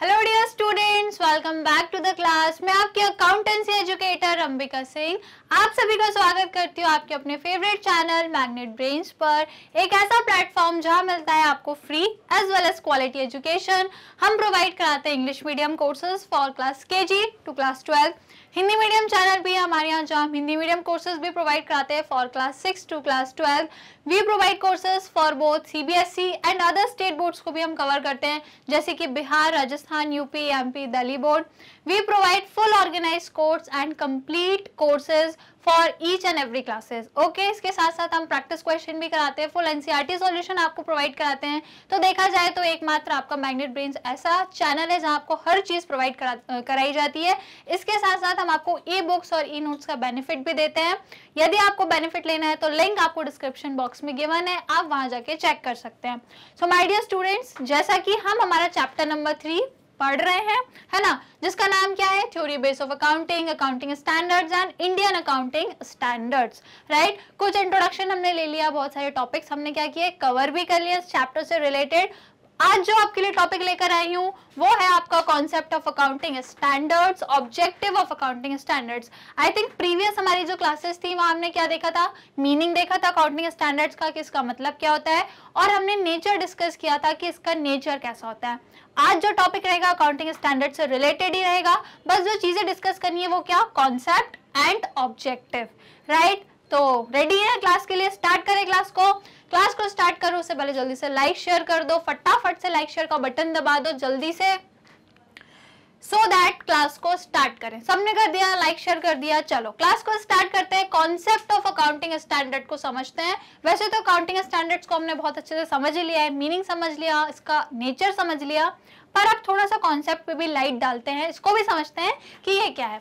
Hello dear students welcome back to the class मैं आपकी accountancy educator Ambika Singh आप सभी का स्वागत करती हूँ आपके अपने फेवरेट चैनल मैग्नेट ब्रेन्स पर एक ऐसा प्लेटफॉर्म जहाँ मिलता है आपको free as well as quality education हम प्रोवाइड कराते हैं English medium courses for class K G to class twelve Hindi medium channel भी हमारे यहाँ जहाँ हम हिंदी मीडियम कोर्सेज भी प्रोवाइड कराते हैं for class six to class twelve we provide courses for both C B S E and other state boards को भी हम कवर करते हैं जैसे कि Bihar Rajasthan UP MP Delhi board We provide full organized course and complete courses for each and every classes okay इसके साथ साथ हम प्रैक्टिस क्वेश्चन भी कराते हैं फुल एनसीईआरटी सॉल्यूशन आपको प्रोवाइड कराते हैं तो देखा जाए तो एकमात्र आपका मैग्नेट ब्रेन्स ऐसा चैनल है जहां आपको हर चीज़ प्रोवाइड कराई जाती है इसके साथ साथ हम आपको ई बुक्स और ई नोट्स का बेनिफिट भी देते हैं यदि आपको बेनिफिट लेना है तो लिंक आपको डिस्क्रिप्शन बॉक्स में गिवन है आप वहां जाके चेक कर सकते हैं सो माई डियर स्टूडेंट्स जैसा कि हम हमारा चैप्टर नंबर थ्री पढ़ रहे हैं है ना जिसका नाम क्या है theory base of accounting accounting standards and Indian accounting standards right कुछ इंट्रोडक्शन हमने ले लिया बहुत सारे टॉपिक्स हमने क्या किए कवर भी कर लिया इस चैप्टर से रिलेटेड आज जो आपके लिए टॉपिक लेकर आई हूँ वो है आपका concept of accounting standards objective of accounting standards I think previous हमारी जो क्लासेस थी वहां हमने क्या देखा था मीनिंग देखा था अकाउंटिंग स्टैंडर्ड्स का कि इसका मतलब क्या होता है और हमने नेचर डिस्कस किया था कि इसका नेचर कैसा होता है आज जो टॉपिक रहेगा अकाउंटिंग स्टैंडर्ड से रिलेटेड ही रहेगा बस जो चीज़ें डिस्कस करनी है वो क्या कॉन्सेप्ट एंड ऑब्जेक्टिव राइट तो रेडी है क्लास के लिए स्टार्ट करें क्लास को क्लास को स्टार्ट करो उससे पहले जल्दी से लाइक शेयर कर दो फटाफट से लाइक शेयर का बटन दबा दो जल्दी से सो दैट क्लास को स्टार्ट करें सबने कर दिया लाइक शेयर कर दिया चलो क्लास को स्टार्ट करते हैं कॉन्सेप्ट ऑफ अकाउंटिंग स्टैंडर्ड को समझते हैं वैसे तो अकाउंटिंग स्टैंडर्ड्स को हमने बहुत अच्छे से समझ लिया है मीनिंग समझ लिया इसका नेचर समझ लिया पर अब थोड़ा सा कॉन्सेप्ट पे भी लाइट डालते हैं इसको भी समझते हैं कि ये क्या है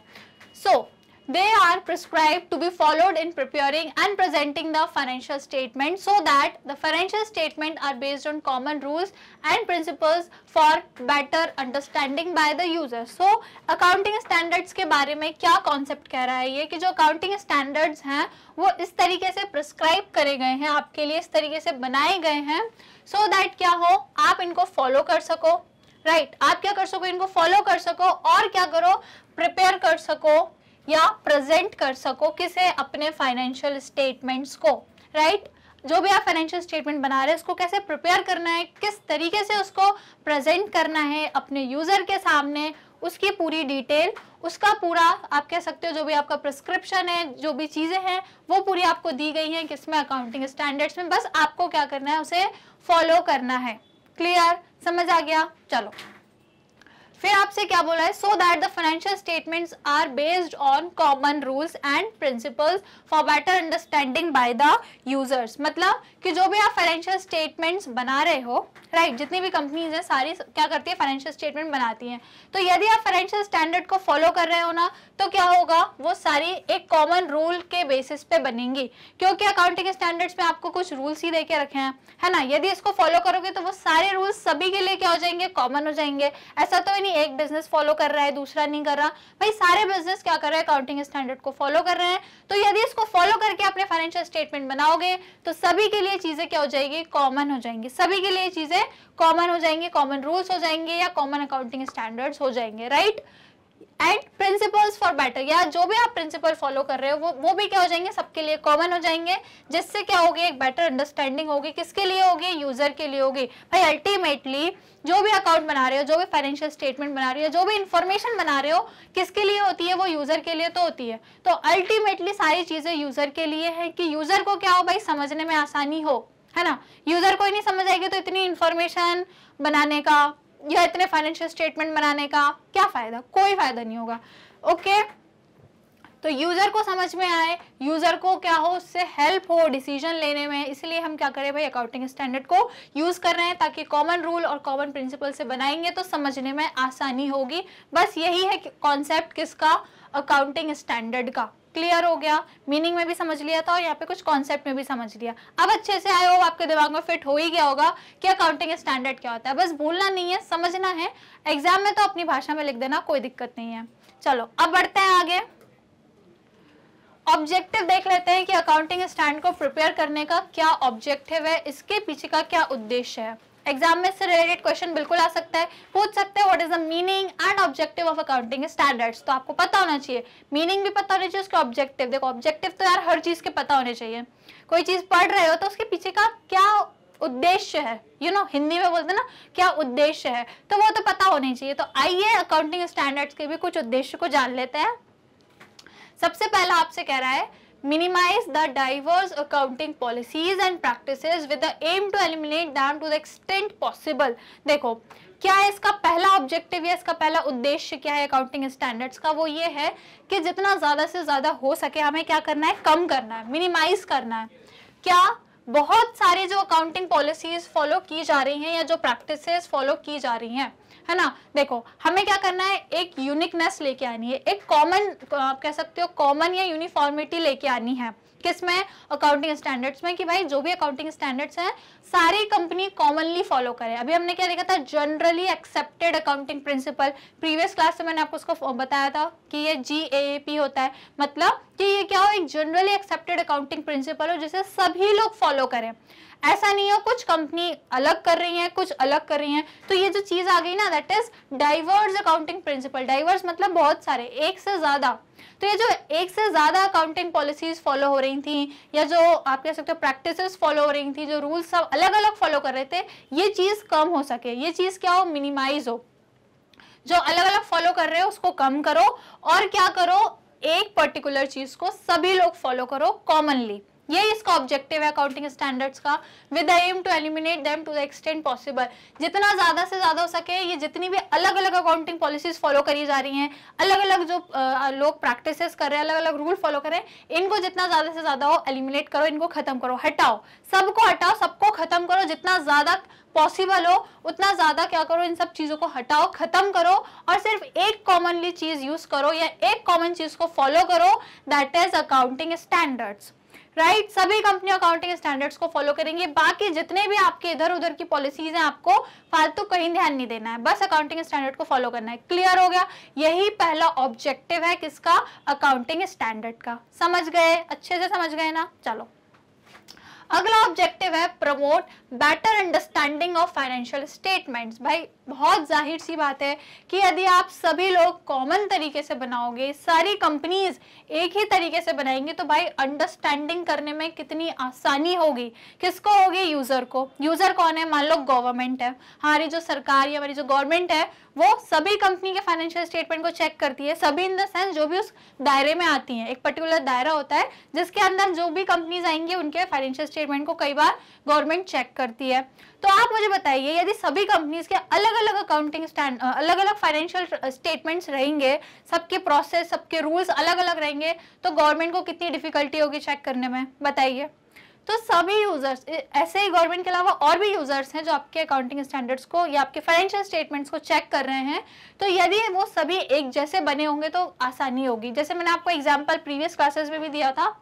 सो so, they are prescribed to be followed in preparing and presenting the financial statement so that the financial statement are based on common rules and principles for better understanding by the user. So accounting standards के बारे में क्या concept कह रहा है ये कि जो accounting standards हैं वो इस तरीके से prescribe करे गए हैं आपके लिए इस तरीके से बनाए गए हैं so that क्या हो आप इनको follow कर सको राइट right, आप क्या कर सको इनको फॉलो कर सको और क्या करो प्रिपेयर कर सको या प्रेजेंट कर सको किसे अपने फाइनेंशियल स्टेटमेंट्स को राइट right? जो भी आप फाइनेंशियल स्टेटमेंट बना रहे हैं उसको कैसे प्रिपेयर करना है किस तरीके से उसको प्रेजेंट करना है अपने यूज़र के सामने उसकी पूरी डिटेल उसका पूरा आप कह सकते हो जो भी आपका प्रिस्क्रिप्शन है जो भी चीज़ें हैं वो पूरी आपको दी गई हैं किसमें अकाउंटिंग स्टैंडर्ड्स में बस आपको क्या करना है उसे फॉलो करना है क्लियर समझ आ गया चलो फिर आपसे क्या बोला है so that the financial statements are based on common rules and principles for better understanding by the users मतलब कि जो भी आप फाइनेंशियल स्टेटमेंट्स बना रहे हो राइट right, जितनी भी कंपनीज हैं सारी क्या करती है फाइनेंशियल स्टेटमेंट बनाती हैं तो यदि आप फाइनेंशियल स्टैंडर्ड को फॉलो कर रहे हो ना तो क्या होगा वो सारी एक कॉमन रूल के बेसिस पे बनेंगी क्योंकि अकाउंटिंग स्टैंडर्ड्स में आपको कुछ रूल्स ही देके रखे हैं है ना यदि इसको फॉलो करोगे तो वो सारे रूल्स सभी के लिए क्या हो जाएंगे कॉमन हो जाएंगे ऐसा तो नहीं एक बिजनेस फॉलो कर रहा है दूसरा नहीं कर रहा भाई सारे बिजनेस क्या कर रहे हैं अकाउंटिंग स्टैंडर्ड को फॉलो कर रहे हैं तो यदि इसको फॉलो करके अपने फाइनेंशियल स्टेटमेंट बनाओगे तो सभी के लिए चीजें क्या हो जाएगी कॉमन हो जाएंगी सभी के लिए चीजें कॉमन हो जाएंगी कॉमन रूल्स हो जाएंगे या कॉमन अकाउंटिंग स्टैंडर्ड्स हो जाएंगे right right? And principles for better या जो भी आप प्रिंसिपल फॉलो कर रहे हो वो वो भी क्या हो जाएंगे सबके लिए कॉमन हो जाएंगे जिससे क्या होगी एक बेटर अंडरस्टैंडिंग होगी किसके लिए होगी यूजर के लिए होगी भाई अल्टीमेटली जो भी अकाउंट बना रहे हो जो भी फाइनेंशियल स्टेटमेंट बना रहे हो जो भी इंफॉर्मेशन बना रहे हो किसके लिए होती है वो यूजर के लिए तो होती है तो अल्टीमेटली सारी चीजें यूजर के लिए है कि यूजर को क्या हो भाई समझने में आसानी हो है ना यूजर को ही नहीं समझ आएगी तो इतनी इन्फॉर्मेशन बनाने का या इतने फाइनेंशियल स्टेटमेंट बनाने का क्या फ़ायदा कोई फ़ायदा नहीं होगा ओके okay? तो यूज़र को समझ में आए यूज़र को क्या हो उससे हेल्प हो डिसीजन लेने में इसलिए हम क्या करें भाई अकाउंटिंग स्टैंडर्ड को यूज़ कर रहे हैं ताकि कॉमन रूल और कॉमन प्रिंसिपल से बनाएंगे तो समझने में आसानी होगी बस यही है कॉन्सेप्ट किसका अकाउंटिंग स्टैंडर्ड का क्लियर हो गया मीनिंग में भी समझ लिया था और यहाँ पे कुछ कॉन्सेप्ट में भी समझ लिया अब अच्छे से आए हो आपके दिमाग में फिट हो ही गया होगा कि अकाउंटिंग स्टैंडर्ड क्या होता है बस भूलना नहीं है समझना है एग्जाम में तो अपनी भाषा में लिख देना कोई दिक्कत नहीं है चलो अब बढ़ते हैं आगे ऑब्जेक्टिव देख लेते हैं कि अकाउंटिंग स्टैंड को प्रिपेयर करने का क्या ऑब्जेक्टिव है इसके पीछे का क्या उद्देश्य है एग्जाम में इससे रिलेटेड क्वेश्चन बिल्कुल आ सकता है पूछ सकते हैं what is the meaning and objective of accounting standards तो आपको पता होना चाहिए मीनिंग भी पता होना चाहिए उसके ऑब्जेक्टिव देखो ऑब्जेक्टिव तो यार हर चीज़ के पता होने चाहिए कोई चीज़ पढ़ रहे हो तो उसके पीछे का क्या उद्देश्य है you you know know, Hindi में बोलते हैं ना क्या उद्देश्य है तो वो तो पता होने चाहिए तो आइए अकाउंटिंग स्टैंडर्ड्स के भी कुछ उद्देश्य को जान लेते हैं सबसे पहला आपसे कह रहा है minimize the diverse accounting policies and practices with the aim to eliminate them to the extent possible देखो क्या है इसका पहला ऑब्जेक्टिव या इसका पहला उद्देश्य क्या है अकाउंटिंग स्टैंडर्ड्स का वो ये है कि जितना ज़्यादा से ज़्यादा हो सके हमें क्या करना है कम करना है मिनिमाइज करना है क्या बहुत सारी जो अकाउंटिंग पॉलिसीज़ फॉलो की जा रही हैं या जो प्रैक्टिसेस फॉलो की जा रही हैं है ना देखो हमें क्या करना है एक यूनिकनेस लेके आनी है एक कॉमन आप कह सकते हो कॉमन या यूनिफॉर्मिटी लेके आनी है किस में अकाउंटिंग स्टैंडर्ड्स में कि भाई जो भी अकाउंटिंग स्टैंडर्ड्स हैं सारी कंपनी कॉमनली फॉलो करें अभी हमने क्या देखा था generally accepted accounting principle previous class में मैंने आपको उसको बताया था कि ये जी ए पी होता है मतलब कि ये क्या हो एक जनरली एक्सेप्टेड अकाउंटिंग प्रिंसिपल हो जिसे सभी लोग फॉलो करें ऐसा नहीं हो कुछ कंपनी अलग कर रही है कुछ अलग कर रही है तो ये जो चीज़ आ गई ना that is diverse accounting principle diverse मतलब बहुत सारे एक से ज़्यादा तो ये जो एक से ज़्यादा अकाउंटिंग पॉलिसीज फॉलो हो रही थी या जो आप कह सकते हो प्रैक्टिस फॉलो हो रही थी जो रूल्स सब अलग अलग फॉलो कर रहे थे ये चीज़ कम हो सके ये चीज़ क्या हो मिनिमाइज हो जो अलग अलग फॉलो कर रहे हो उसको कम करो और क्या करो एक पर्टिकुलर चीज़ को सभी लोग फॉलो करो कॉमनली ये इसका ऑब्जेक्टिव है अकाउंटिंग स्टैंडर्ड्स का with aim to eliminate them to the extent possible जितना ज़्यादा से ज़्यादा हो सके ये जितनी भी अलग अलग अकाउंटिंग पॉलिसीज फॉलो करी जा रही हैं अलग अलग जो आ, लोग प्रैक्टिसेस कर रहे हैं अलग अलग रूल फॉलो कर रहे हैं इनको जितना ज़्यादा से ज़्यादा हो एलिमिनेट करो इनको ख़त्म करो हटाओ सबको हटाओ सबको ख़त्म करो जितना ज़्यादा पॉसिबल हो उतना ज़्यादा क्या करो इन सब चीज़ों को हटाओ ख़त्म करो और सिर्फ एक कॉमनली चीज़ यूज़ करो या एक कॉमन चीज़ को फॉलो करो that is accounting standards right right? सभी कंपनी अकाउंटिंग स्टैंडर्ड्स को फॉलो करेंगे बाकी जितने भी आपके इधर उधर की पॉलिसीज हैं आपको फालतू तो कहीं ध्यान नहीं देना है बस अकाउंटिंग स्टैंडर्ड को फॉलो करना है क्लियर हो गया यही पहला ऑब्जेक्टिव है किसका अकाउंटिंग स्टैंडर्ड का समझ गए अच्छे से समझ गए ना चलो अगला ऑब्जेक्टिव है promote better understanding of financial statements भाई बहुत जाहिर सी बात है कि यदि आप सभी लोग कॉमन तरीके से बनाओगे सारी कंपनीज एक ही तरीके से बनाएंगे तो भाई अंडरस्टैंडिंग करने में कितनी आसानी होगी किसको होगी यूजर को यूजर कौन है मान लो गवर्नमेंट है हमारी जो सरकार या हमारी जो गवर्नमेंट है वो सभी कंपनी के फाइनेंशियल स्टेटमेंट को चेक करती है सभी इन द सेंस जो भी उस दायरे में आती है एक पर्टिकुलर दायरा होता है जिसके अंदर जो भी कंपनीज आएंगी उनके फाइनेंशियल स्टेट स्टेटमेंट को कई बार गवर्नमेंट चेक करती है तो आप मुझे बताइए यदि सभी कंपनीज के अलग अलग अकाउंटिंग स्टैंड अलग अलग फाइनेंशियल स्टेटमेंट्स रहेंगे सबके प्रोसेस सबके रूल्स अलग अलग रहेंगे तो गवर्नमेंट को कितनी डिफिकल्टी होगी चेक करने में बताइए तो सभी यूज़र्स ऐसे ही गवर्नमेंट के अलावा और भी यूज़र्स हैं जो आपके अकाउंटिंग स्टैंडर्ड्स को या आपके फाइनेंशियल स्टेटमेंट्स को चेक कर रहे हैं तो यदि वो सभी एक जैसे बने होंगे तो आसानी होगी जैसे मैंने आपको एग्जांपल प्रीवियस क्लासेस में भी दिया था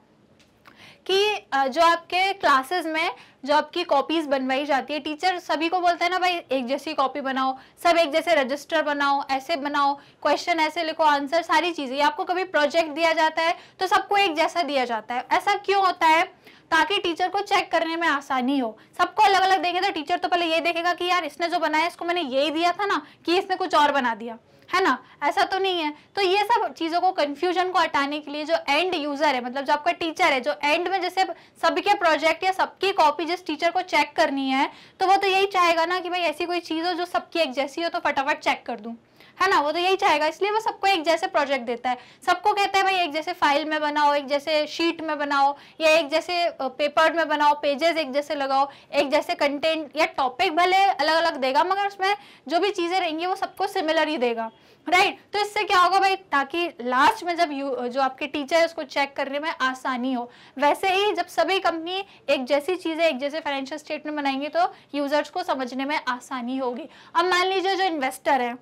कि जो आपके क्लासेस में जो आपकी कॉपीज बनवाई जाती है टीचर सभी को बोलते हैं ना भाई एक जैसी कॉपी बनाओ सब एक जैसे रजिस्टर बनाओ ऐसे बनाओ क्वेश्चन ऐसे लिखो आंसर सारी चीज़ें आपको कभी प्रोजेक्ट दिया जाता है तो सबको एक जैसा दिया जाता है ऐसा क्यों होता है ताकि टीचर को चेक करने में आसानी हो सबको अलग अलग देंगे तो टीचर तो पहले ये देखेगा कि यार इसने जो बनाया इसको मैंने यही दिया था ना कि इसने कुछ और बना दिया है ना ऐसा तो नहीं है तो ये सब चीज़ों को कन्फ्यूजन को हटाने के लिए जो एंड यूज़र है मतलब जो आपका टीचर है जो एंड में जैसे सबके प्रोजेक्ट या सबकी कॉपी जिस टीचर को चेक करनी है तो वो तो यही चाहेगा ना कि भाई ऐसी कोई चीज़ हो जो सबकी एक जैसी हो तो फटाफट चेक कर दू है ना वो तो यही चाहेगा इसलिए वो सबको एक जैसे प्रोजेक्ट देता है सबको कहता है भाई एक जैसे फाइल में बनाओ एक जैसे शीट में बनाओ या एक जैसे पेपर में बनाओ पेजेस एक जैसे लगाओ एक जैसे कंटेंट या टॉपिक भले अलग अलग देगा मगर उसमें जो भी चीज़ें रहेंगी वो सबको सिमिलर ही देगा राइट right. तो इससे क्या होगा भाई ताकि लास्ट में जब यू जो आपके टीचर है उसको चेक करने में आसानी हो वैसे ही जब सभी कंपनी एक जैसी चीज़ें एक जैसे फाइनेंशियल स्टेटमेंट बनाएंगे तो यूजर्स को समझने में आसानी होगी अब मान लीजिए जो इन्वेस्टर है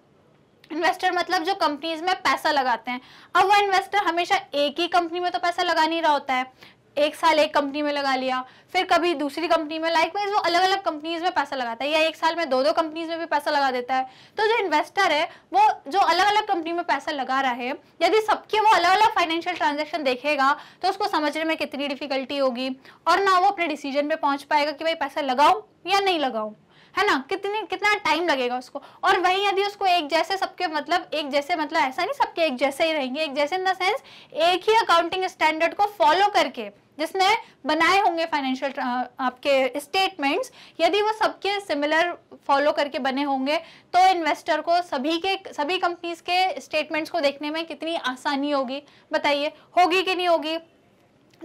इन्वेस्टर मतलब जो कंपनीज में पैसा लगाते हैं अब वो इन्वेस्टर हमेशा एक ही कंपनी में तो पैसा लगा नहीं रहा होता है एक साल एक कंपनी में लगा लिया फिर कभी दूसरी कंपनी में लाइक वाइज वो अलग अलग कंपनीज में पैसा लगाता है या एक साल में दो दो कंपनीज में भी पैसा लगा देता है तो जो इन्वेस्टर है वो जो अलग अलग कंपनी में पैसा लगा रहा है यदि सबके वो अलग अलग फाइनेंशियल ट्रांजेक्शन देखेगा तो उसको समझने में कितनी डिफिकल्टी होगी और ना वो अपने डिसीजन पे पहुंच पाएगा कि भाई पैसा लगाऊ या नहीं लगाऊं है ना कितनी कितना टाइम लगेगा उसको और वही यदि उसको एक जैसे सबके मतलब एक जैसे मतलब ऐसा नहीं सबके एक जैसे ही रहेंगे एक जैसे इन द सेंस एक ही अकाउंटिंग स्टैंडर्ड को फॉलो करके जिसने बनाए होंगे फाइनेंशियल आपके स्टेटमेंट्स यदि वो सबके सिमिलर फॉलो करके बने होंगे तो इन्वेस्टर को सभी के सभी कंपनीज के स्टेटमेंट्स को देखने में कितनी आसानी होगी बताइए होगी कि नहीं होगी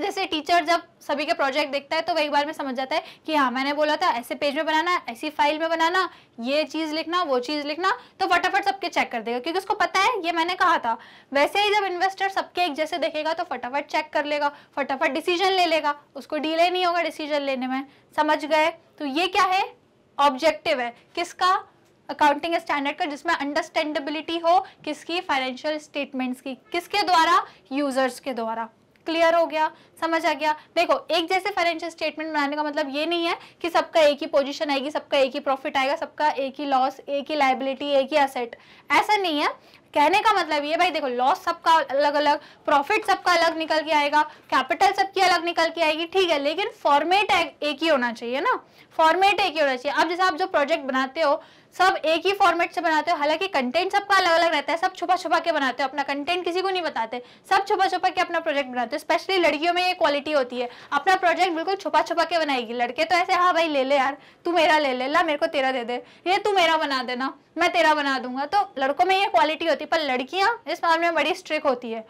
जैसे टीचर जब सभी के प्रोजेक्ट देखता है तो वह एक बार में समझ जाता है कि हाँ मैंने बोला था ऐसे पेज में बनाना ऐसी फाइल में बनाना ये चीज़ लिखना वो चीज़ लिखना तो फटाफट सबके चेक कर देगा क्योंकि उसको पता है ये मैंने कहा था वैसे ही जब इन्वेस्टर सबके एक जैसे देखेगा तो फटाफट चेक कर लेगा फटाफट डिसीजन ले लेगा उसको डिले नहीं होगा डिसीजन लेने में समझ गए तो ये क्या है ऑब्जेक्टिव है किसका अकाउंटिंग स्टैंडर्ड का जिसमें अंडरस्टैंडेबिलिटी हो किसकी फाइनेंशियल स्टेटमेंट्स की किसके द्वारा यूजर्स के द्वारा क्लियर हो गया समझ आ गया देखो एक जैसे फाइनेंशियल स्टेटमेंट बनाने का मतलब ये नहीं है कि सबका एक ही पोजीशन आएगी सबका एक ही प्रॉफिट आएगा सबका एक ही लॉस एक ही लाइबिलिटी एक ही असेट ऐसा नहीं है कहने का मतलब ये भाई देखो लॉस सबका अलग अलग प्रॉफिट सबका अलग निकल के आएगा कैपिटल सबकी अलग निकल के आएगी ठीक है लेकिन फॉर्मेट एक ही होना चाहिए ना फॉर्मेट एक ही होना चाहिए अब जैसे आप जो प्रोजेक्ट बनाते हो सब एक ही फॉर्मेट से बनाते हो हालांकि कंटेंट सबका अलग अलग रहता है सब छुपा छुपा के बनाते हो अपना कंटेंट किसी को नहीं बताते सब छुपा छुपा के अपना प्रोजेक्ट बनाते हो स्पेशली लड़कियों में ये क्वालिटी होती है अपना प्रोजेक्ट बिल्कुल छुपा छुपा के बनाएगी लड़के तो ऐसे हाँ भाई ले ले यार तू मेरा ले ले ला मेरे को तेरा दे दे ये तू मेरा बना देना मैं तेरा बना दूंगा तो लड़कों में ये क्वालिटी होती है पर लड़कियाँ इस मामले में बड़ी स्ट्रिक होती है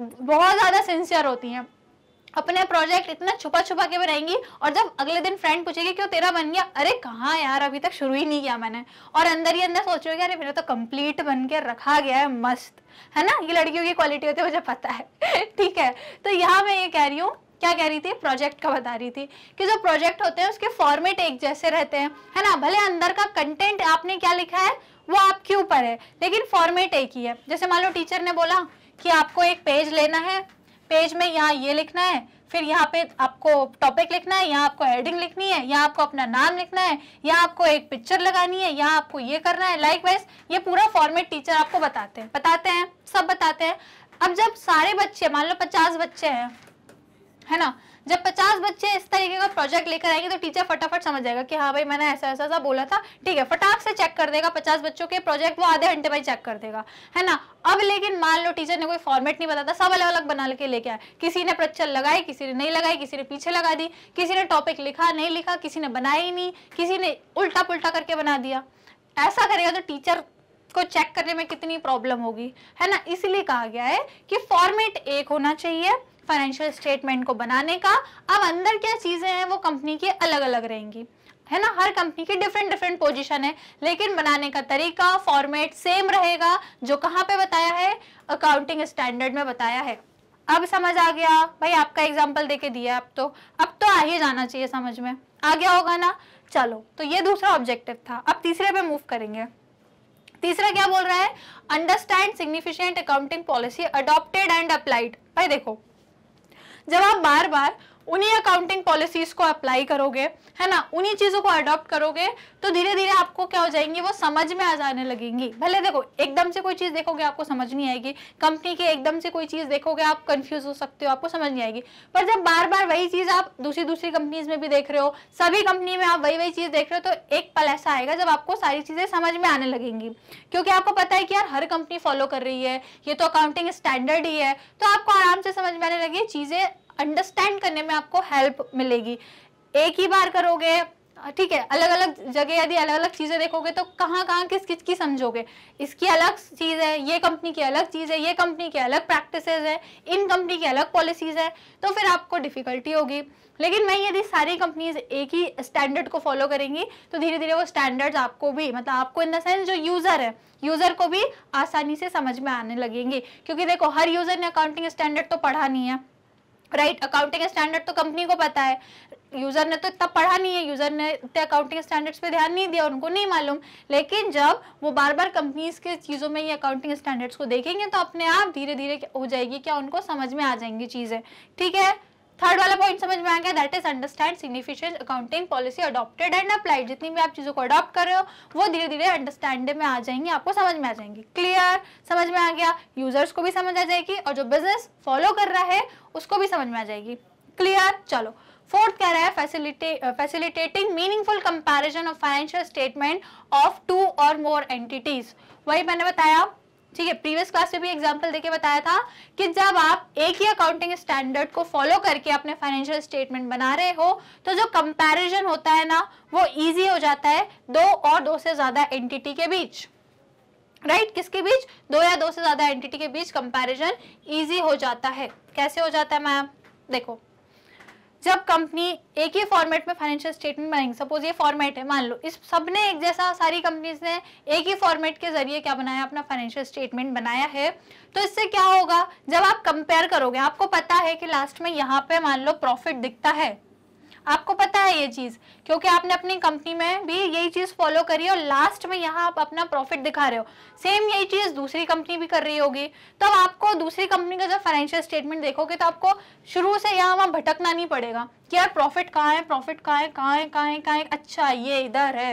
बहुत ज़्यादा सिंसियर होती हैं अपने प्रोजेक्ट इतना छुपा छुपा के बनाएंगी और जब अगले दिन फ्रेंड पूछेगी क्यों तेरा बन गया अरे कहाँ यार अभी तक शुरू ही नहीं किया मैंने और अंदर ही अंदर सोचोगे अरे मेरा तो कंप्लीट बन के रखा गया है मस्त है ना ये लड़कियों की क्वालिटी होती है मुझे पता है ठीक है तो यहाँ मैं ये कह रही हूँ क्या कह रही थी प्रोजेक्ट का बता रही थी कि जो प्रोजेक्ट होते हैं उसके फॉर्मेट एक जैसे रहते हैं है ना भले अंदर का कंटेंट आपने क्या लिखा है वो आपके ऊपर है लेकिन फॉर्मेट एक ही है जैसे मान लो टीचर ने बोला कि आपको एक पेज लेना है पेज में यहाँ ये लिखना है फिर यहाँ पे आपको टॉपिक लिखना है यहाँ आपको हेडिंग लिखनी है यहाँ आपको अपना नाम लिखना है यहाँ आपको एक पिक्चर लगानी है यहाँ आपको ये करना है लाइक वाइज ये पूरा फॉर्मेट टीचर आपको बताते हैं बताते हैं सब बताते हैं अब जब सारे बच्चे मान लो पचास बच्चे हैं है ना जब 50 बच्चे इस तरीके का प्रोजेक्ट लेकर आएंगे तो टीचर फटाफट समझ जाएगा कि हाँ भाई मैंने ऐसा ऐसा सा बोला था ठीक है फटाक से चेक कर देगा 50 बच्चों के प्रोजेक्ट वो आधे घंटे में चेक कर देगा है ना अब लेकिन मान लो टीचर ने कोई फॉर्मेट नहीं बताता सब अलग अलग बना के लेके आए किसी ने प्रचल लगाई किसी ने नहीं लगाई किसी ने पीछे लगा दी किसी ने टॉपिक लिखा नहीं लिखा किसी ने बनाया ही नहीं किसी ने उल्टा पुलटा करके बना दिया ऐसा करेगा तो टीचर को चेक करने में कितनी प्रॉब्लम होगी है ना इसलिए कहा गया है कि फॉर्मेट एक होना चाहिए फाइनेंशियल स्टेटमेंट को बनाने का अब अंदर क्या चीज़ें हैं वो कंपनी की अलग अलग रहेंगी है ना हर कंपनी की डिफरेंट डिफरेंट पोजीशन है लेकिन बनाने का तरीका फॉर्मेट सेम रहेगा जो कहाँ पे बताया है अकाउंटिंग स्टैंडर्ड में बताया है अब समझ आ गया भाई आपका एग्जाम्पल दे के दिया अब तो अब तो आ ही जाना चाहिए समझ में आ गया होगा ना चलो तो ये दूसरा ऑब्जेक्टिव था अब तीसरे पे मूव करेंगे तीसरा क्या बोल रहा है understand significant accounting policy adopted and applied भाई देखो जब आप बार बार उन्हीं अकाउंटिंग पॉलिसीज को अप्लाई करोगे है ना उन्हीं चीज़ों को अडॉप्ट करोगे तो धीरे धीरे आपको क्या हो जाएंगी वो समझ में आ जाने लगेंगी भले देखो एकदम से कोई चीज़ देखोगे आपको समझ नहीं आएगी कंपनी की एकदम से कोई चीज़ देखोगे आप कंफ्यूज हो सकते हो आपको समझ नहीं आएगी पर जब बार बार वही चीज़ आप दूसरी दूसरी कंपनीज में भी देख रहे हो सभी कंपनी में आप वही वही चीज़ देख रहे हो तो एक पल ऐसा आएगा जब आपको सारी चीज़ें समझ में आने लगेंगी क्योंकि आपको पता है कि यार हर कंपनी फॉलो कर रही है ये तो अकाउंटिंग स्टैंडर्ड ही है तो आपको आराम से समझ में आने लगी चीज़ें अंडरस्टैंड करने में आपको हेल्प मिलेगी एक ही बार करोगे ठीक है अलग अलग जगह यदि अलग अलग चीज़ें देखोगे तो कहाँ कहाँ किस किस की समझोगे इसकी अलग चीज़ है ये कंपनी की अलग चीज़ है ये कंपनी की अलग प्रैक्टिस है इन कंपनी की अलग पॉलिसीज़ है तो फिर आपको डिफ़िकल्टी होगी लेकिन मैं यदि सारी कंपनीज एक ही स्टैंडर्ड को फॉलो करेंगी तो धीरे धीरे वो स्टैंडर्ड्स आपको भी मतलब आपको इन द सेंस जो यूज़र है यूज़र को भी आसानी से समझ में आने लगेंगे क्योंकि देखो हर यूज़र ने अकाउंटिंग स्टैंडर्ड तो पढ़ा नहीं है राइट अकाउंटिंग स्टैंडर्ड तो कंपनी को पता है यूज़र ने तो इतना पढ़ा नहीं है यूज़र ने इतने अकाउंटिंग स्टैंडर्ड्स पे ध्यान नहीं दिया उनको नहीं मालूम लेकिन जब वो बार बार कंपनीज के चीज़ों में ये अकाउंटिंग स्टैंडर्ड्स को देखेंगे तो अपने आप धीरे धीरे हो जाएगी क्या उनको समझ में आ जाएंगी चीज़ें ठीक है थर्ड वाला पॉइंट समझ में आ गया that is understand significant accounting policy adopted and applied जितनी भी आप चीज़ों को अडॉप्ट कर रहे हो वो धीरे धीरे अंडरस्टैंड में आ जाएंगी आपको समझ में आ जाएंगी क्लियर समझ में आ गया यूजर्स को भी समझ आ जाएगी और जो बिजनेस फॉलो कर रहा है उसको भी समझ में आ जाएगी क्लियर चलो फोर्थ कह रहा है facilitating meaningful comparison of financial statement of two और मोर एंटिटीज वही मैंने बताया ठीक है प्रीवियस क्लास में भी एग्जांपल देके बताया था कि जब आप एक ही अकाउंटिंग स्टैंडर्ड को फॉलो करके अपने फाइनेंशियल स्टेटमेंट बना रहे हो तो जो कंपैरिजन होता है ना वो इजी हो जाता है दो और दो से ज्यादा एंटिटी के बीच राइट right? किसके बीच दो या दो से ज्यादा एंटिटी के बीच कंपेरिजन ईजी हो जाता है कैसे हो जाता है मैम देखो जब कंपनी एक ही फॉर्मेट में फाइनेंशियल स्टेटमेंट बनाएंगे सपोज ये फॉर्मेट है मान लो इस सब ने एक जैसा सारी कंपनीज ने एक ही फॉर्मेट के जरिए क्या बनाया अपना फाइनेंशियल स्टेटमेंट बनाया है तो इससे क्या होगा जब आप कंपेयर करोगे आपको पता है कि लास्ट में यहाँ पे मान लो प्रॉफिट दिखता है आपको पता है ये चीज़ क्योंकि आपने अपनी कंपनी में भी यही चीज़ फॉलो करी और लास्ट में यहाँ आप अपना प्रॉफिट दिखा रहे हो सेम यही चीज़ दूसरी कंपनी भी कर रही होगी तो अब आपको दूसरी कंपनी का जब फाइनेंशियल स्टेटमेंट देखोगे तो आपको शुरू से यहाँ वहां भटकना नहीं पड़ेगा कि यार प्रॉफिट कहाँ है प्रॉफिट कहाँ है कहाँ है कहाँ है कहाँ है अच्छा ये इधर है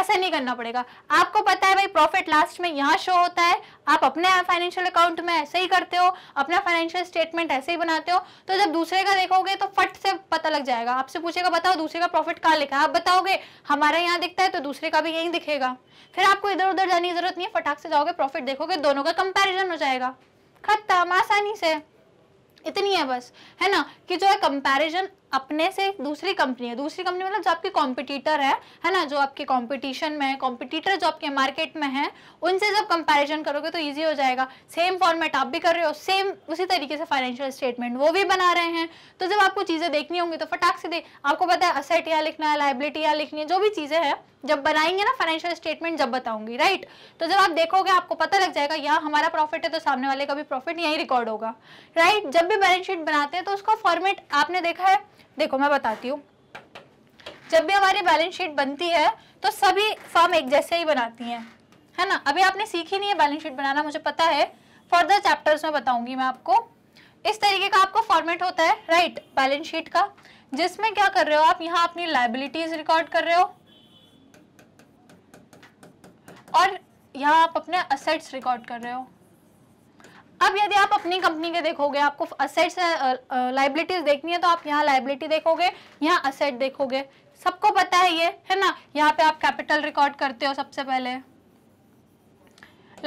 ऐसा नहीं करना पड़ेगा आपको पता है भाई प्रॉफिट लास्ट में यहाँ शो होता है आप अपने फाइनेंशियल अकाउंट में ऐसे ही करते हो अपना फाइनेंशियल स्टेटमेंट ऐसे ही बनाते हो तो जब दूसरे का देखोगे तो फट से पता लग जाएगा आपसे पूछेगा बताओ दूसरे का प्रॉफिट कहाँ लिखा है आप बताओगे हमारा यहाँ दिखता है तो दूसरे का भी यही दिखेगा फिर आपको इधर उधर जाने की जरूरत नहीं है फटाक से जाओगे प्रॉफिट देखोगे दोनों का कंपेरिजन हो जाएगा खत्म आसानी से इतनी है बस है ना कि जो है कंपेरिजन अपने से दूसरी कंपनी है दूसरी कंपनी मतलब जो आपके कॉम्पिटिटर है है ना जो आपके कॉम्पिटिशन में है कॉम्पिटिटर जो आपके मार्केट में है उनसे जब कंपैरिजन करोगे तो ईजी हो जाएगा सेम फॉर्मेट आप भी कर रहे हो सेम उसी तरीके से फाइनेंशियल स्टेटमेंट वो भी बना रहे हैं तो जब आपको चीज़ें देखनी होंगी तो फटाक से देख आपको पता है असेट या लिखना है लाइबिलिटी या लिखनी है जो भी चीज़ें हैं जब बनाएंगे ना फाइनेंशियल स्टेटमेंट जब बताऊंगी राइट तो जब आप देखोगे आपको पता लग जाएगा यहाँ हमारा प्रॉफिट है तो सामने वाले का भी प्रॉफिट यही रिकॉर्ड होगा राइट जब भी बैलेंस शीट बनाते हैं तो उसका फॉर्मेट आपने देखा है देखो मैं बताती हूँ जब भी हमारी बैलेंस शीट बनती है तो सभी फॉर्म एक जैसे ही बनाती हैं है ना अभी आपने सीखी नहीं है बैलेंस शीट बनाना मुझे पता है फर्दर चैप्टर्स में बताऊंगी मैं आपको इस तरीके का आपको फॉर्मेट होता है राइट बैलेंस शीट का जिसमें क्या कर रहे हो आप यहाँ अपनी लाइबिलिटीज रिकॉर्ड कर रहे हो और यहाँ आप अपने असेट्स रिकॉर्ड कर रहे हो अब यदि आप अपनी कंपनी के देखोगे आपको असेट्स लाइबिलिटीज देखनी है तो आप यहाँ लाइबिलिटी देखोगे यहाँ असेट देखोगे सबको पता है ये है ना यहाँ पे आप कैपिटल रिकॉर्ड करते हो सबसे पहले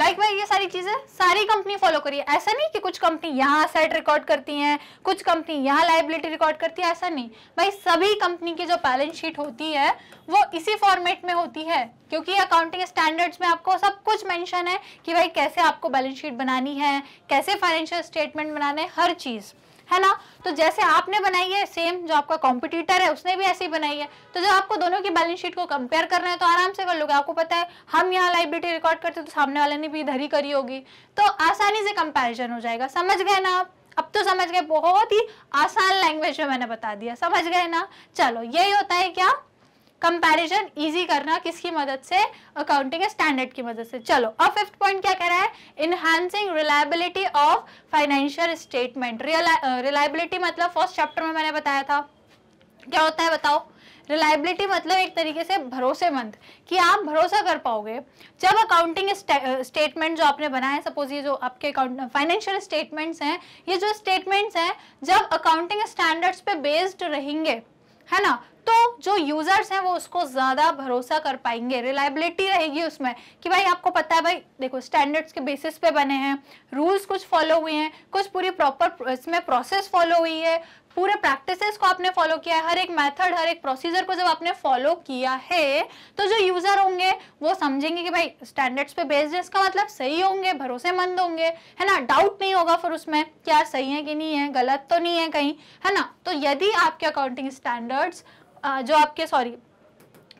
लाइक भाई ये सारी चीज़ें सारी कंपनी फॉलो करिए ऐसा नहीं कि कुछ कंपनी यहाँ सेट रिकॉर्ड करती हैं कुछ कंपनी यहाँ लाइबिलिटी रिकॉर्ड करती है ऐसा नहीं भाई सभी कंपनी की जो बैलेंस शीट होती है वो इसी फॉर्मेट में होती है क्योंकि अकाउंटिंग स्टैंडर्ड्स में आपको सब कुछ मेंशन है कि भाई कैसे आपको बैलेंस शीट बनानी है कैसे फाइनेंशियल स्टेटमेंट बनाना है हर चीज़ है ना तो जैसे आपने बनाई है सेम जो आपका कॉम्पिटिटर है उसने भी ऐसे ही बनाई है तो जब आपको दोनों की बैलेंस शीट को कंपेयर करना है तो आराम से कर लोगे आपको पता है हम यहाँ लाइब्रेटी रिकॉर्ड करते तो सामने वाले ने भी इधर ही करी होगी तो आसानी से कंपेरिजन हो जाएगा समझ गए ना आप अब तो समझ गए बहुत ही आसान लैंग्वेज में मैंने बता दिया समझ गए ना चलो यही होता है क्या कंपैरिजन इजी करना किसकी मदद से अकाउंटिंग स्टैंडर्ड की मदद से चलो अब फिफ्थ पॉइंट क्या कह रहा है enhancing reliability of financial statement reliability मतलब फर्स्ट चैप्टर में मैंने बताया था क्या होता है बताओ रिलायबिलिटी मतलब एक तरीके से भरोसेमंद कि आप भरोसा कर पाओगे जब अकाउंटिंग स्टेटमेंट जो आपने बनाए सपोज ये जो आपके अकाउंट फाइनेंशियल स्टेटमेंट्स हैं ये जो स्टेटमेंट्स हैं जब अकाउंटिंग स्टैंडर्ड्स पे बेस्ड रहेंगे है ना तो जो यूजर्स हैं वो उसको ज़्यादा भरोसा कर पाएंगे रिलायबिलिटी रहेगी उसमें कि भाई आपको पता है भाई देखो स्टैंडर्ड्स के बेसिस पे बने हैं रूल्स कुछ फॉलो हुए हैं कुछ पूरी प्रॉपर इसमें प्रोसेस फॉलो हुई है पूरे प्रैक्टिसेस को आपने फॉलो किया है हर एक मेथड हर एक प्रोसीजर को जब आपने फॉलो किया है तो जो यूज़र होंगे वो समझेंगे कि भाई स्टैंडर्ड्स पे बेस्ड है इसका मतलब सही होंगे भरोसेमंद होंगे है ना डाउट नहीं होगा फिर उसमें क्या सही है कि नहीं है गलत तो नहीं है कहीं है ना तो यदि आपके अकाउंटिंग स्टैंडर्ड्स जो आपके सॉरी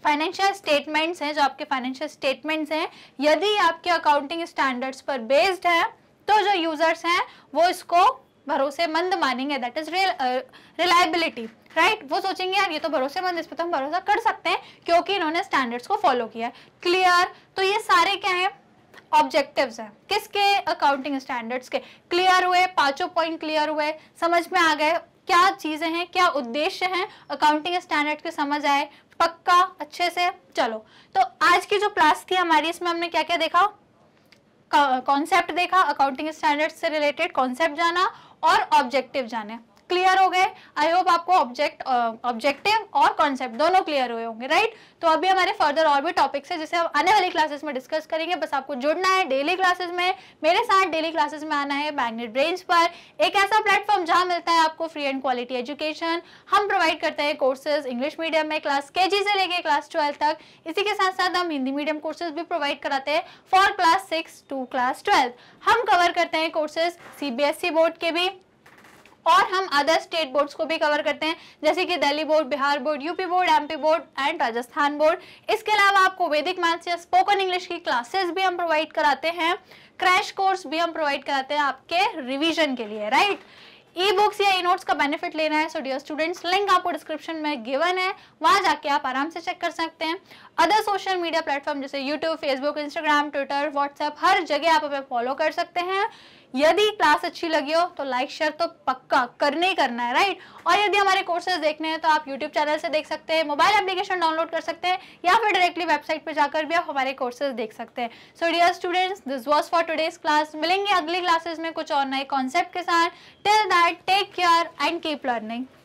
फाइनेंशियल स्टेटमेंट्स हैं जो आपके फाइनेंशियल स्टेटमेंट्स हैं यदि आपके अकाउंटिंग स्टैंडर्ड्स पर बेस्ड है तो जो यूजर्स हैं वो इसको भरोसेमंद मानेंगे दैट इज रिलायबिलिटी राइट वो सोचेंगे यार ये तो भरोसेमंद इस पर तो हम भरोसा कर सकते हैं क्योंकि इन्होंने स्टैंडर्ड्स को फॉलो किया है क्लियर तो ये सारे क्या हैं ऑब्जेक्टिव्स हैं किसके अकाउंटिंग स्टैंडर्ड्स के क्लियर हुए पांचों पॉइंट क्लियर हुए समझ में आ गए क्या चीज़ें हैं क्या उद्देश्य हैं अकाउंटिंग स्टैंडर्ड के समझ आए पक्का अच्छे से चलो तो आज की जो क्लास थी हमारी इसमें हमने क्या क्या देखा कॉन्सेप्ट देखा अकाउंटिंग स्टैंडर्ड से रिलेटेड कॉन्सेप्ट जाना और ऑब्जेक्टिव जाने क्लियर हो गए आई होप आपको ऑब्जेक्ट ऑब्जेक्टिव और कॉन्सेप्ट दोनों क्लियर हुए होंगे राइट right? तो अभी हमारे फर्दर और भी टॉपिक्स है जिसे हम आने वाली क्लासेस में डिस्कस करेंगे बस आपको जुड़ना है डेली क्लासेस में मेरे साथ डेली क्लासेस में आना है मैग्नेट ब्रेन्स पर एक ऐसा प्लेटफॉर्म जहाँ मिलता है आपको फ्री एंड क्वालिटी एजुकेशन हम प्रोवाइड करते हैं कोर्सेज इंग्लिश मीडियम में क्लास के से लेके क्लास ट्वेल्व तक इसी के साथ साथ हम हिंदी मीडियम कोर्सेज भी प्रोवाइड कराते हैं for class six to class twelve हम कवर करते हैं कोर्सेज सी बोर्ड के भी और हम अदर स्टेट बोर्ड्स को भी कवर करते हैं जैसे कि Delhi board Bihar board UP board MP board and Rajasthan board इसके अलावा आपको वैदिक मैथ्स या स्पोकन इंग्लिश की क्लासेस भी हम प्रोवाइड कराते हैं क्रैश कोर्स भी हम प्रोवाइड कराते हैं आपके रिविजन के लिए राइट ई बुक्स या ई नोट्स का बेनिफिट लेना है सो डियर स्टूडेंट्स लिंक आपको डिस्क्रिप्शन में गिवन है वहां जाके आप आराम से चेक कर सकते हैं अदर सोशल मीडिया प्लेटफॉर्म जैसे YouTube Facebook Instagram Twitter WhatsApp हर जगह आप हमें फॉलो कर सकते हैं यदि क्लास अच्छी लगी हो तो लाइक शेयर तो पक्का करना ही करना है राइट और यदि हमारे कोर्सेज देखने हैं तो आप यूट्यूब चैनल से देख सकते हैं मोबाइल एप्लीकेशन डाउनलोड कर सकते हैं या फिर डायरेक्टली वेबसाइट पर जाकर भी आप हमारे कोर्सेज देख सकते हैं so dear students this was for today's class मिलेंगे अगली क्लासेज में कुछ और नए कॉन्सेप्ट के साथ till that take care and keep learning